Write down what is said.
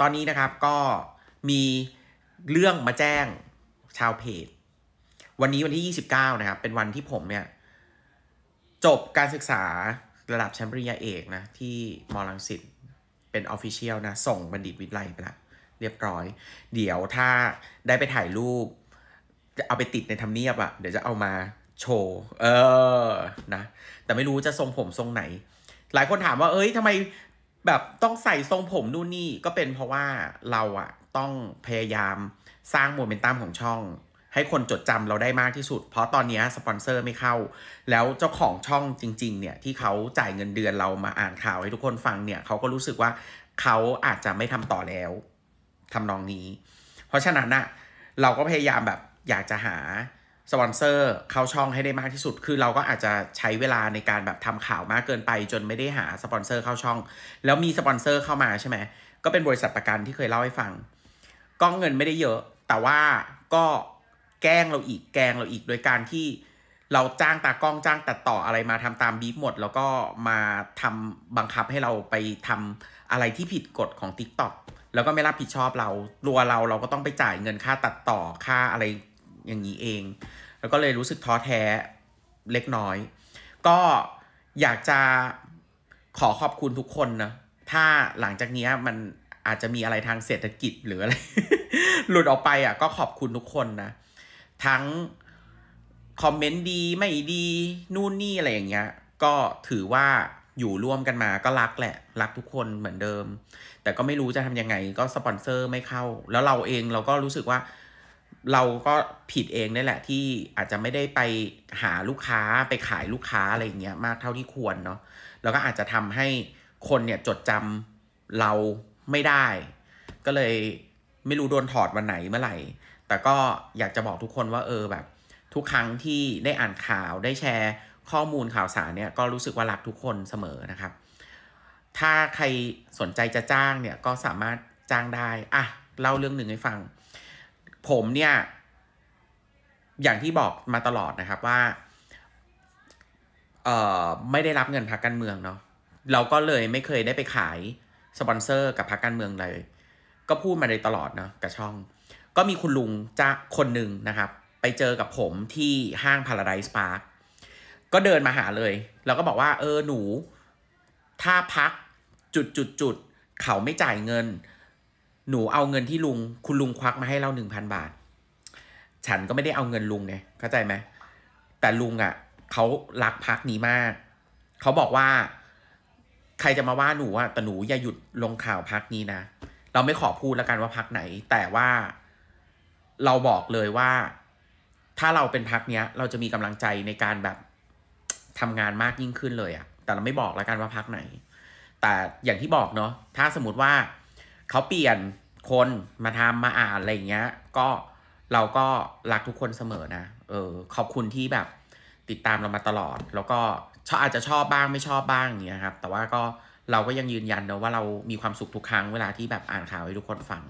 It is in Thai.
ตอนนี้นะครับก็มีเรื่องมาแจ้งชาวเพจ วันนี้วันที่ 29 นะครับ เป็นวันที่ผมเนี่ย จบการศึกษาระดับชั้นปริญญาเอกนะ ที่มอลังสิตเป็นออฟฟิเชียลนะ ส่งบัณฑิตวิทย์ไลไปแล้ว เรียบร้อย เดี๋ยวถ้าได้ไปถ่ายรูป จะเอาไปติดในทำเนียบอะ่ะ เดี๋ยวจะเอามาโชว์ เออ นะ แต่ไม่รู้จะทรงผมทรงไหน หลายคนถามว่าเอ้ยทำไมแบบต้องใส่ทรงผมนู่นนี่ก็เป็นเพราะว่าเราอะต้องพยายามสร้างโมเมนตัมของช่อง ให้คนจดจำเราได้มากที่สุด เพราะตอนนี้สปอนเซอร์ไม่เข้า แล้วเจ้าของช่องจริง ๆ เนี่ย ที่เขาจ่ายเงินเดือนเรามาอ่านข่าวให้ทุกคนฟังเนี่ยเขาก็รู้สึกว่าเขาอาจจะไม่ทำต่อแล้วทำนองนี้ เพราะฉะนั้นอะเราก็พยายามแบบอยากจะหาสปอนเซอร์เข้าช่องให้ได้มากที่สุด คือเราก็อาจจะใช้เวลาในการแบบทำข่าวมากเกินไป จนไม่ได้หาสปอนเซอร์เข้าช่อง แล้วมีสปอนเซอร์เข้ามาใช่ไหม ก็เป็นบริษัทประกันที่เคยเล่าให้ฟัง กองเงินไม่ได้เยอะ แต่ว่าก็แกล้งเราอีก แกล้งเราอีก โดยการที่ เราจ้างตากล้องจ้างตัดต่ออะไรมาทำตามบีฟหมด แล้วก็มาทำบังคับให้เราไปทำอะไรที่ผิดกฎของ Tik t o อกแล้วก็ไม่รับผิดชอบเราตัวเราเราก็ต้องไปจ่ายเงินค่าตัดต่อ ค่าอะไรอย่างนี้เอง แล้วก็เลยรู้สึกท้อแท้เล็กน้อย ก็อยากจะขอขอบคุณทุกคนนะ ถ้าหลังจากนี้มันอาจจะมีอะไรทางเศรษฐกิจหรืออะไร หลุดออกไปอ่ะก็ขอบคุณทุกคนนะ ทั้งคอมเมนต์ดีไม่ดีนู่นนี่อะไรอย่างเงี้ย ก็ถือว่าอยู่ร่วมกันมาก็รักแหละ รักทุกคนเหมือนเดิม แต่ก็ไม่รู้จะทำยังไง ก็สปอนเซอร์ไม่เข้า แล้วเราเองเราก็รู้สึกว่าเราก็ผิดเองนี่แหละที่อาจจะไม่ได้ไปหาลูกค้าไปขายลูกค้าอะไรเงี้ยมากเท่าที่ควรเนาะเราก็อาจจะทำให้คนเนี่ยจดจำเราไม่ได้ ก็เลยไม่รู้โดนถอดวันไหนเมื่อไหร่ แต่ก็อยากจะบอกทุกคนว่าเออแบบ ทุกครั้งที่ได้อ่านข่าวได้แชร์ข้อมูลข่าวสารเนี่ยก็รู้สึกว่ารักทุกคนเสมอนะครับ ถ้าใครสนใจจะจ้างเนี่ยก็สามารถจ้างได้อ่ะเล่าเรื่องหนึ่งให้ฟังผมเนี่ย อย่างที่บอกมาตลอดนะครับว่าเอ่อไม่ได้รับเงินพักการเมืองเนาะเราก็เลยไม่เคยได้ไปขาย สปอนเซอร์กับพักการเมืองเลย ก็พูดมาเลยตลอดเนาะกับช่อง ก็มีคุณลุงจ้าคนหนึ่งนะครับ ไปเจอกับผมที่ห้างาราไดส์พาร์คก็เดินมาหาเลยแล้วก็บอกว่า เออหนูถ้าพักจุดจุดจุดเขาไม่จ่ายเงินหนูเอาเงินที่ลุงคุณลุงควักมาให้เราหนึ่งพันบาท ฉันก็ไม่ได้เอาเงินลุงไงเข้าใจไหม แต่ลุงอะ่ะเขารักพักนี้มาก เขาบอกว่าใครจะมาว่าหนูอะแต่หนูอย่าหยุดลงข่าวพักนี้นะ เราไม่ขอพูดแล้วกันว่าพักไหน แต่ว่า เราบอกเลยว่า ถ้าเราเป็นพักเนี้ยเราจะมีกำลังใจในการแบบทำงานมากยิ่งขึ้นเลยอ่ะแต่เราไม่บอกแล้วกันว่าพักไหน แต่อย่างที่บอกเนาะถ้าสมมติว่าเขาเปลี่ยนคนมาทำมาอ่าน อะไรเงี้ยก็เราก็รักทุกคนเสมอนะเออขอบคุณที่แบบติดตามเรามาตลอด แล้วก็ชอบอาจจะชอบบ้างไม่ชอบบ้างเงี้ยครับแต่ว่าก็เราก็ยังยืนยันนะว่าเรามีความสุขทุกครั้งเวลาที่แบบอ่านข่าวให้ทุกคนฟัง